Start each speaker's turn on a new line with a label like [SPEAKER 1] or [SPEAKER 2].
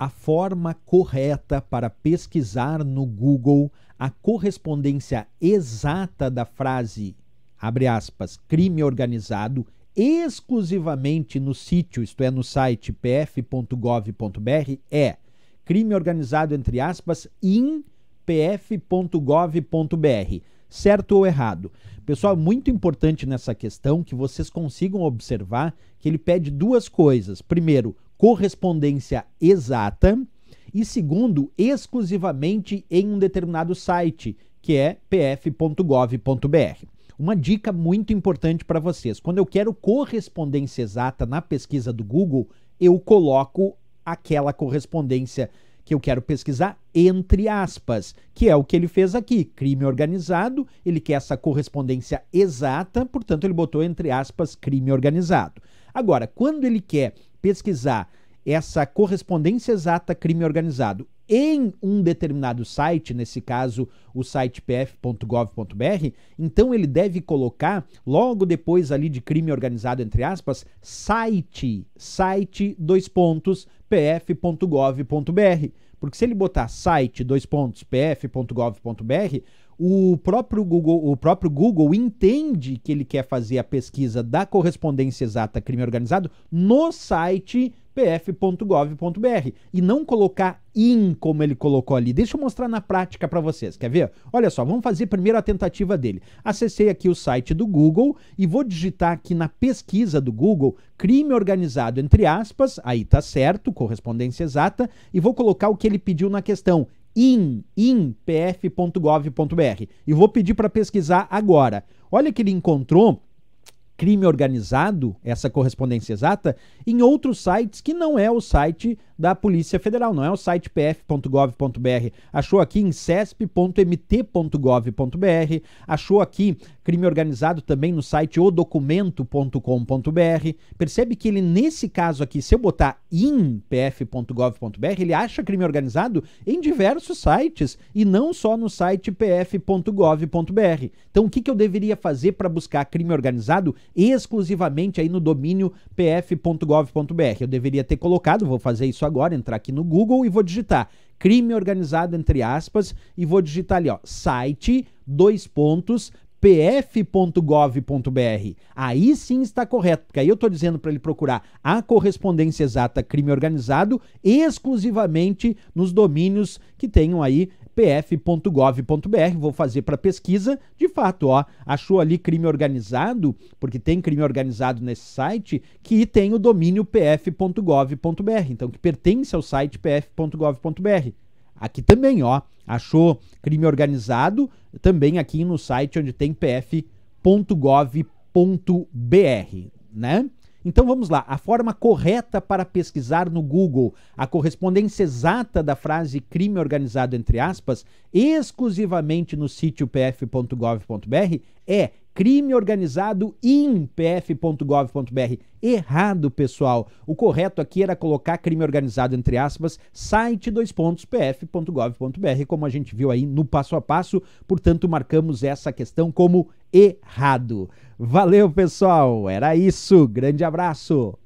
[SPEAKER 1] a forma correta para pesquisar no Google a correspondência exata da frase, abre aspas, crime organizado, exclusivamente no sítio, isto é, no site pf.gov.br, é crime organizado, entre aspas, em pf.gov.br. Certo ou errado? Pessoal, muito importante nessa questão que vocês consigam observar que ele pede duas coisas. Primeiro, correspondência exata e segundo, exclusivamente em um determinado site, que é pf.gov.br. Uma dica muito importante para vocês: quando eu quero correspondência exata na pesquisa do Google, eu coloco aquela correspondência que eu quero pesquisar entre aspas, que é o que ele fez aqui. Crime organizado, ele quer essa correspondência exata, portanto, ele botou entre aspas crime organizado. Agora, quando ele quer pesquisar essa correspondência exata crime organizado em um determinado site, nesse caso o site pf.gov.br, então ele deve colocar logo depois ali de crime organizado entre aspas, site, site dois pontos pf.gov.br, porque se ele botar site dois pontos pf.gov.br, o próprio Google, o próprio Google entende que ele quer fazer a pesquisa da correspondência exata crime organizado no site pf.gov.br e não colocar in como ele colocou ali. Deixa eu mostrar na prática para vocês, quer ver? Olha só, vamos fazer primeiro a tentativa dele. Acessei aqui o site do Google e vou digitar aqui na pesquisa do Google crime organizado entre aspas, aí tá certo, correspondência exata, e vou colocar o que ele pediu na questão, in, inpf.gov.br. E vou pedir para pesquisar agora. Olha que ele encontrou crime organizado, essa correspondência exata, em outros sites que não é o site da Polícia Federal, não é o site pf.gov.br. Achou aqui em cesp.mt.gov.br, achou aqui crime organizado também no site odocumento.com.br. Percebe que ele, nesse caso aqui, se eu botar em pf.gov.br, ele acha crime organizado em diversos sites e não só no site pf.gov.br. Então, o que, que eu deveria fazer para buscar crime organizado exclusivamente aí no domínio pf.gov.br? Eu deveria ter colocado, vou fazer isso agora agora entrar aqui no Google e vou digitar crime organizado entre aspas e vou digitar ali, ó, site dois pontos pf.gov.br. Aí sim está correto, porque aí eu estou dizendo para ele procurar a correspondência exata crime organizado exclusivamente nos domínios que tenham aí pf.gov.br, vou fazer para pesquisa. De fato, ó, achou ali crime organizado, porque tem crime organizado nesse site, que tem o domínio pf.gov.br, então que pertence ao site pf.gov.br. Aqui também, ó. Achou crime organizado, também aqui no site onde tem pf.gov.br, né? Então vamos lá, a forma correta para pesquisar no Google a correspondência exata da frase crime organizado entre aspas, exclusivamente no sítio pf.gov.br, é crime organizado pf.gov.br. Errado, pessoal. O correto aqui era colocar crime organizado entre aspas, site dois pontos pf.gov.br, como a gente viu aí no passo a passo. Portanto, marcamos essa questão como errado. Valeu, pessoal. Era isso. Grande abraço.